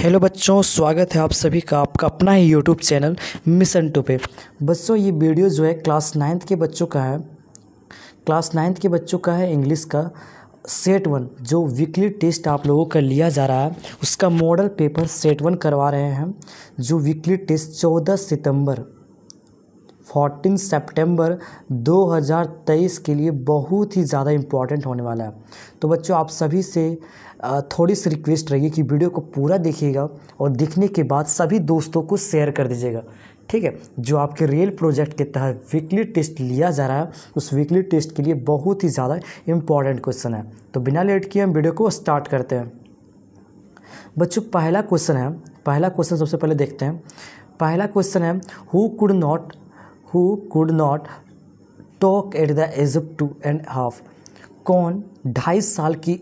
hello बच्चों स्वागत है आप सभी का आपका अपना ही यूट्यूब चैनल मिशन टू पे बच्चों ये वीडियो जो है क्लास नाइन्थ के बच्चों का है क्लास नाइन्थ के बच्चों का है इंग्लिश का सेट वन जो वीकली टेस्ट आप लोगों का लिया जा रहा है उसका मॉडल पेपर सेट वन करवा रहे हैं जो वीकली टेस्ट चौदह सितंबर फोर्टीन सेप्टेम्बर 2023 के लिए बहुत ही ज़्यादा इम्पॉर्टेंट होने वाला है तो बच्चों आप सभी से थोड़ी सी रिक्वेस्ट रहेगी कि वीडियो को पूरा देखिएगा और देखने के बाद सभी दोस्तों को शेयर कर दीजिएगा ठीक है जो आपके रियल प्रोजेक्ट के तहत वीकली टेस्ट लिया जा रहा है उस वीकली टेस्ट के लिए बहुत ही ज़्यादा इम्पॉर्टेंट क्वेश्चन है तो बिना लेट किए हम वीडियो को स्टार्ट करते हैं बच्चों पहला क्वेश्चन है पहला क्वेश्चन सबसे पहले देखते हैं पहला क्वेश्चन है who could not who could not talk at the age of two and half कौन ढाई साल की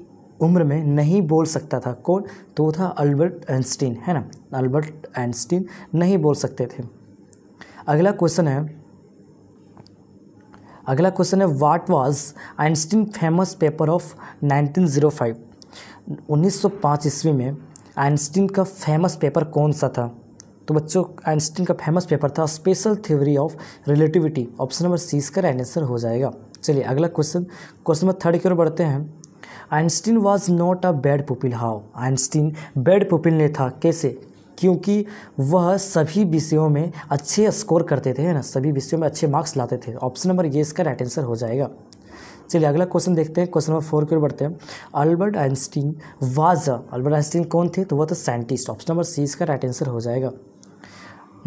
उम्र में नहीं बोल सकता था कौन तो वो था अल्बर्ट आइंस्टीन है ना अल्बर्ट आइंस्टीन नहीं बोल सकते थे अगला क्वेश्चन है अगला क्वेश्चन है what was Einstein famous paper of 1905 1905 ईस्वी में आइंस्टीन का फेमस पेपर कौन सा था तो बच्चों आइंस्टीन का फेमस पेपर था special theory of relativity option number C इसका राइट आंसर हो जाएगा चलिए अगला क्वेश्चन क्वेश्चन नंबर थर्ड की ओर बढ़ते हैं Einstein was not a bad pupil how Einstein bad pupil ने था कैसे क्योंकि वह सभी विषयों में अच्छे स्कोर करते थे ना सभी विषयों में अच्छे मार्क्स लाते थे ऑप्शन नंबर ये इसका राइट आंसर हो जाएगा चलिए अगला क्वेश्चन देखते हैं क्वेश्चन नंबर फोर की ओर बढ़ते हैं Albert Einstein was Albert Einstein कौन थे तो वह था साइंटिस्ट ऑप्शन नंबर सी इसका राइट आंसर हो जाएगा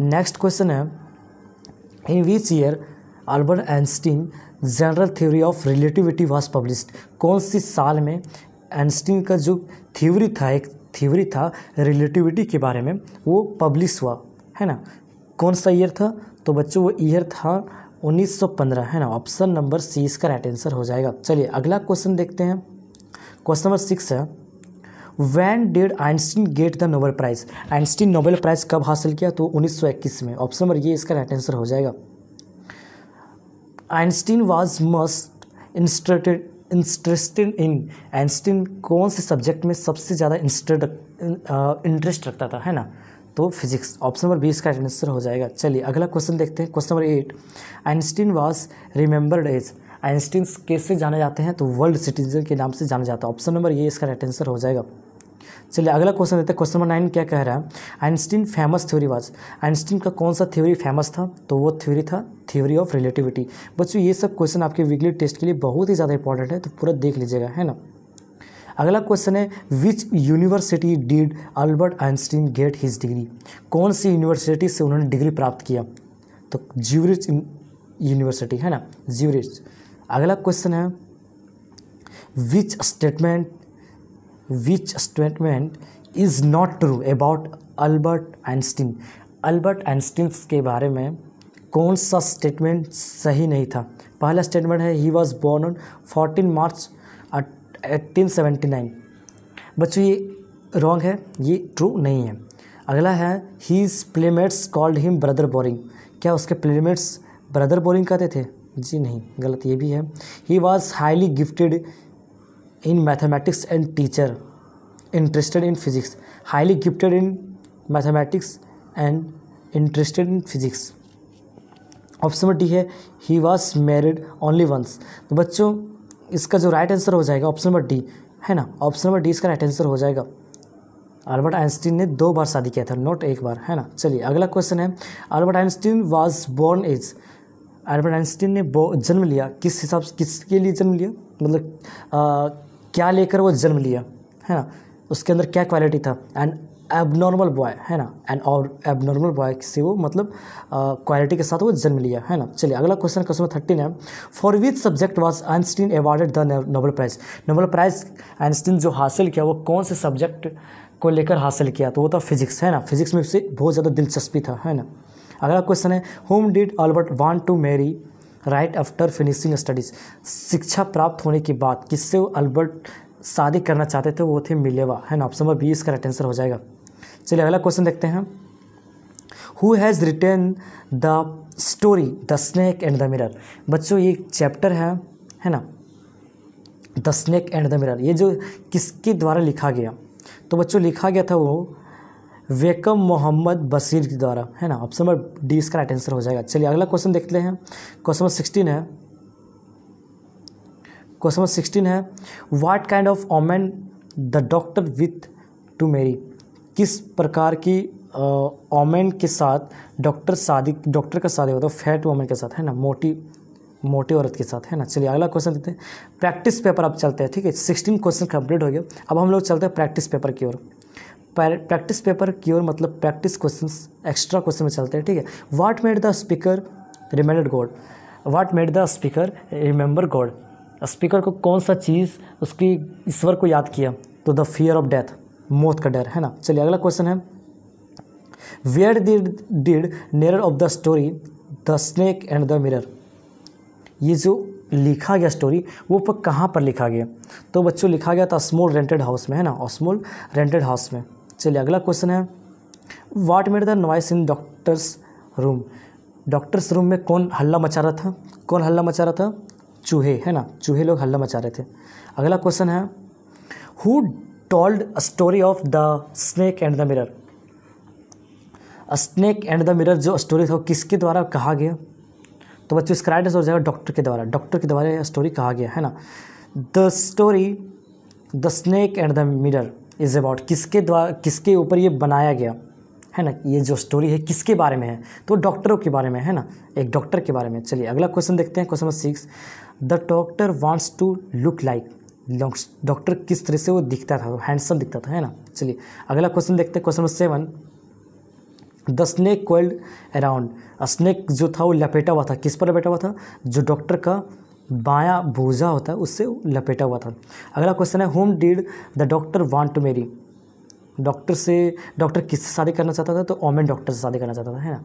नेक्स्ट क्वेश्चन है in which year Albert Einstein general theory of relativity was publish कौन सी साल में एंस्टीन का जो थ्योरी था एक थ्योरी था रिलेटिविटी के बारे में वो पब्लिश हुआ है ना कौन सा ईयर था तो बच्चों वो ईयर था 1915 है ना ऑप्शन नंबर सी इसका राइट आंसर हो जाएगा चलिए अगला क्वेश्चन देखते हैं क्वेश्चन नंबर सिक्स है when did Einstein get the Nobel prize Einstein Nobel prize कब हासिल किया तो 1921 में ऑप्शन नंबर ये इसका राइट आंसर हो जाएगा Einstein was most interested interested in Einstein कौन से सब्जेक्ट में सबसे ज़्यादा इंटरेस्ट रखता था है ना तो फिजिक्स ऑप्शन नंबर बी इसका आंसर हो जाएगा चलिए अगला क्वेश्चन देखते हैं question number eight Einstein was remembered as Einstein कैसे जाने जाते हैं तो वर्ल्ड सिटीजन के नाम से जाना जाता है ऑप्शन नंबर ये इसका राइट आंसर हो जाएगा चलिए अगला क्वेश्चन देते हैं क्वेश्चन नंबर नाइन क्या कह रहा है Einstein famous theory was Einstein का कौन सा थ्योरी फेमस था तो वो थ्योरी था थ्योरी ऑफ रिलेटिविटी बच्चों ये सब क्वेश्चन आपके वीकली टेस्ट के लिए बहुत ही ज़्यादा इंपॉर्टेंट है तो पूरा देख लीजिएगा है ना अगला क्वेश्चन है which university did Albert Einstein get his degree कौन सी यूनिवर्सिटी से उन्होंने डिग्री प्राप्त किया तो ज्यूरिच यूनिवर्सिटी है ना ज्यूरिच अगला क्वेश्चन है which statement which statement is not true about Albert Einstein Albert Einstein के बारे में कौन सा स्टेटमेंट सही नहीं था पहला स्टेटमेंट है he was born on fourteen March eighteen seventy nine बच्चों ये रॉन्ग है ये ट्रू नहीं है अगला है he playmates called him brother boring क्या उसके प्लेमेट्स ब्रदर बोरिंग कहते थे जी नहीं गलत ये भी है he was highly gifted in mathematics and teacher interested in physics highly gifted in mathematics and interested in physics option number D है he was married only once तो बच्चों इसका जो राइट आंसर हो जाएगा ऑप्शन नंबर डी है ना option number D इसका राइट आंसर हो जाएगा अल्बर्ट आइंस्टीन ने दो बार शादी किया था नॉट एक बार है ना चलिए अगला क्वेश्चन है Albert Einstein was born is Albert Einstein ने जन्म लिया किस हिसाब से किसके लिए जन्म लिया मतलब क्या लेकर वो जन्म लिया है ना उसके अंदर क्या क्वालिटी था एंड एबनॉर्मल बॉय है ना एंड और एबनॉर्मल बॉय से वो मतलब क्वालिटी के साथ वो जन्म लिया है ना चलिए अगला क्वेश्चन क्वेश्चन थर्टीन है for which subject was Einstein awarded the Nobel prize Nobel prize Einstein जो हासिल किया वो कौन से सब्जेक्ट को लेकर हासिल किया तो वो था फिजिक्स है ना फिजिक्स में उसे बहुत ज़्यादा दिलचस्पी था है ना अगला क्वेश्चन है whom did Albert want to marry right after finishing studies शिक्षा प्राप्त होने के बाद किससे अल्बर्ट शादी करना चाहते थे वो थे मिलेवा है ना ऑप्शन नंबर बी इसका राइट आंसर हो जाएगा चलिए अगला क्वेश्चन देखते हैं who has written the story the snake and the mirror बच्चों ये चैप्टर है है ना the snake and the mirror ये जो किसके द्वारा लिखा गया तो बच्चों लिखा गया था वो वेकम मोहम्मद बसीर के द्वारा है ना ऑप्शन नंबर डी इसका राइट आंसर हो जाएगा चलिए अगला क्वेश्चन देखते हैं क्वेश्चन नंबर सिक्सटीन है क्वेश्चन नंबर सिक्सटीन है what kind of woman the doctor wished to marry किस प्रकार की ओमेन के साथ डॉक्टर शादी डॉक्टर का शादी होता है फैट वोमेन के साथ है ना मोटी मोटी औरत के साथ है ना चलिए अगला क्वेश्चन देखते हैं प्रैक्टिस पेपर अब चलते हैं ठीक है सिक्सटीन क्वेश्चन कंप्लीट हो गया अब हम लोग चलते हैं प्रैक्टिस पेपर की ओर प्रैक्टिस पेपर की ओर मतलब प्रैक्टिस क्वेश्चंस एक्स्ट्रा क्वेश्चन में चलते हैं ठीक है what made the speaker remember God what made the speaker remember God speaker को कौन सा चीज़ उसकी ईश्वर को याद किया तो द फियर ऑफ डेथ मौत का डर है ना चलिए अगला क्वेश्चन है where did did narrator of the story the snake and the mirror ये जो लिखा गया स्टोरी वो पर कहाँ पर लिखा गया तो बच्चों लिखा गया था स्मॉल रेंटेड हाउस में है ना स्मॉल रेंटेड हाउस में चलिए अगला क्वेश्चन है what made the noise in doctor's room doctor's room में कौन हल्ला मचा रहा था कौन हल्ला मचा रहा था चूहे है ना चूहे लोग हल्ला मचा रहे थे अगला क्वेश्चन है who told a story of the snake and the mirror a snake and the mirror जो स्टोरी था किसके द्वारा कहा गया तो बच्चों इसका राइट हो जाएगा डॉक्टर के द्वारा डॉक्टर के द्वारा यह स्टोरी कहा गया है ना the story the snake and the mirror is about किसके द्वारा किसके ऊपर ये बनाया गया है ना ये जो स्टोरी है किसके बारे में है तो डॉक्टरों के बारे में है ना एक डॉक्टर के बारे में चलिए अगला क्वेश्चन देखते हैं question number six the doctor wants to look like doctor किस तरह से वो दिखता था वो हैंडसम दिखता था है ना चलिए अगला क्वेश्चन देखते हैं question number seven the snake whirled around snake जो था वो लपेटा हुआ था किस पर लपेटा हुआ था जो डॉक्टर का बाया भूजा होता है उससे लपेटा हुआ था अगला क्वेश्चन है whom did the doctor want to marry doctor से डॉक्टर किससे शादी करना चाहता था तो ओमेन डॉक्टर से शादी करना चाहता था है ना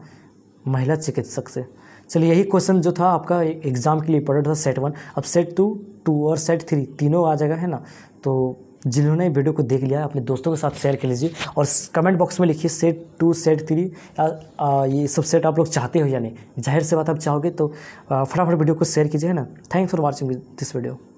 महिला चिकित्सक से चलिए यही क्वेश्चन जो था आपका एग्ज़ाम के लिए इम्पोर्टेंट था सेट वन अब सेट टू टू और सेट थ्री तीनों आ जाएगा है ना तो जिन्होंने वीडियो को देख लिया अपने दोस्तों के साथ शेयर कर लीजिए और कमेंट बॉक्स में लिखिए सेट टू सेट थ्री ये सब सेट आप लोग चाहते हो या नहीं जाहिर से बात आप चाहोगे तो फटाफट वीडियो को शेयर कीजिए ना thanks for watching this video